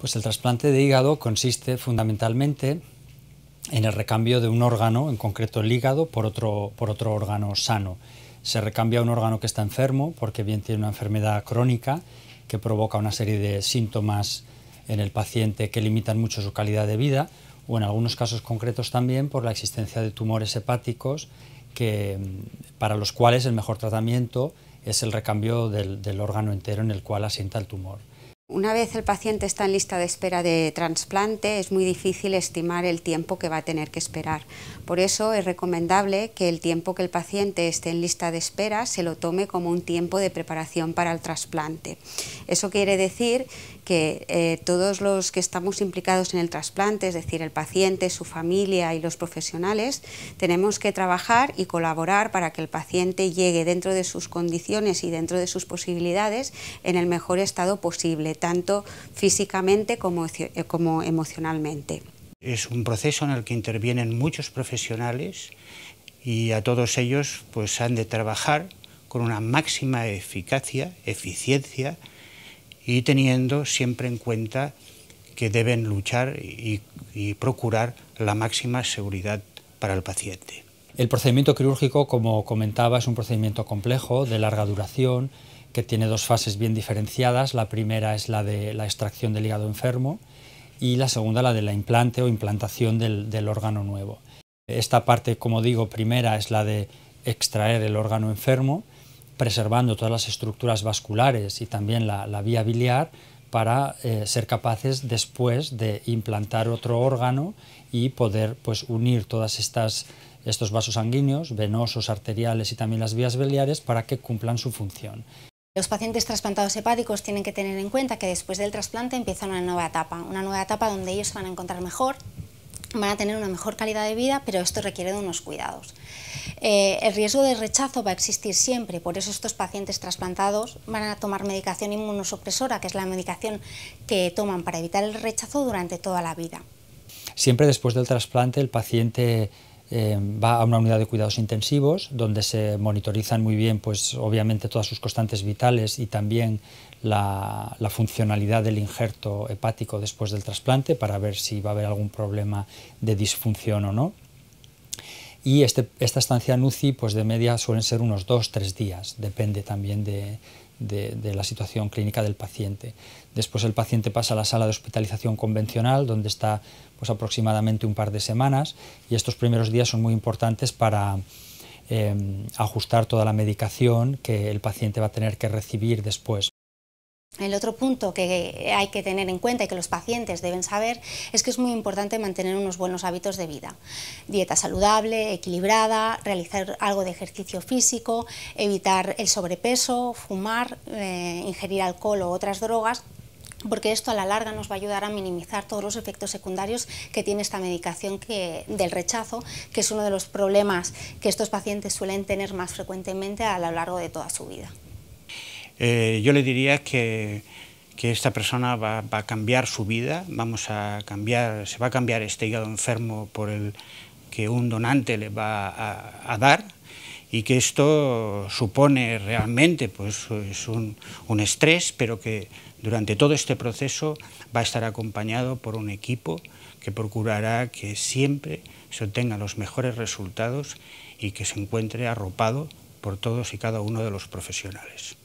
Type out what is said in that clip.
Pues el trasplante de hígado consiste fundamentalmente en el recambio de un órgano, en concreto el hígado, por otro, órgano sano. Se recambia un órgano que está enfermo porque bien tiene una enfermedad crónica que provoca una serie de síntomas en el paciente que limitan mucho su calidad de vida o en algunos casos concretos también por la existencia de tumores hepáticos para los cuales el mejor tratamiento es el recambio del, del órgano entero en el cual asienta el tumor. Una vez el paciente está en lista de espera de trasplante, es muy difícil estimar el tiempo que va a tener que esperar. Por eso es recomendable que el tiempo que el paciente esté en lista de espera se lo tome como un tiempo de preparación para el trasplante. Eso quiere decir que eh, todos los que estamos implicados en el trasplante, es decir, el paciente, su familia y los profesionales, tenemos que trabajar y colaborar para que el paciente llegue dentro de sus condiciones y dentro de sus posibilidades en el mejor estado posible tanto físicamente eh, como, emocionalmente. Es un proceso en el que intervienen muchos profesionales y a todos ellos pues han de trabajar con una máxima eficacia, eficiencia y teniendo siempre en cuenta que deben luchar y, y procurar la máxima seguridad para el paciente. El procedimiento quirúrgico, como comentaba, es un procedimiento complejo, de larga duración, que tiene dos fases bien diferenciadas. La primera es la de la extracción del hígado enfermo y la segunda la de la implante o implantación del, órgano nuevo. Esta parte, como digo, primera es la de extraer el órgano enfermo, preservando todas las estructuras vasculares y también la, vía biliar para eh, ser capaces después de implantar otro órgano y poder pues, unir todos estos vasos sanguíneos, venosos, arteriales y también las vías biliares para que cumplan su función. Los pacientes trasplantados hepáticos tienen que tener en cuenta que después del trasplante empieza una nueva etapa, una nueva etapa donde ellos van a encontrar mejor, van a tener una mejor calidad de vida, pero esto requiere de unos cuidados. Eh, el riesgo de rechazo va a existir siempre, por eso estos pacientes trasplantados van a tomar medicación inmunosupresora, que es la medicación que toman para evitar el rechazo durante toda la vida. Siempre después del trasplante el paciente Em, va a una unidad de cuidados intensivos donde se monitorizan muy bien, pues obviamente todas sus constantes vitales y también la, funcionalidad del injerto hepático después del trasplante para ver si va a haber algún problema de disfunción o no y este, esta estancia en UCI pues de media suelen ser unos dos tres días, depende también de, la situación clínica del paciente. Después el paciente pasa a la sala de hospitalización convencional, donde está pues, aproximadamente un par de semanas, y estos primeros días son muy importantes para eh, ajustar toda la medicación que el paciente va a tener que recibir después. El otro punto que hay que tener en cuenta y que los pacientes deben saber es que es muy importante mantener unos buenos hábitos de vida. Dieta saludable, equilibrada, realizar algo de ejercicio físico, evitar el sobrepeso, fumar, eh, ingerir alcohol o otras drogas porque esto a la larga nos va a ayudar a minimizar todos los efectos secundarios que tiene esta medicación del rechazo, que es uno de los problemas que estos pacientes suelen tener más frecuentemente a lo largo de toda su vida. Eh, yo le diría que, esta persona va, a cambiar su vida, vamos a cambiar, se va a cambiar este hígado enfermo por el que un donante le va a, dar y que esto supone realmente pues, es un estrés, pero que durante todo este proceso va a estar acompañado por un equipo que procurará que siempre se obtengan los mejores resultados y que se encuentre arropado por todos y cada uno de los profesionales.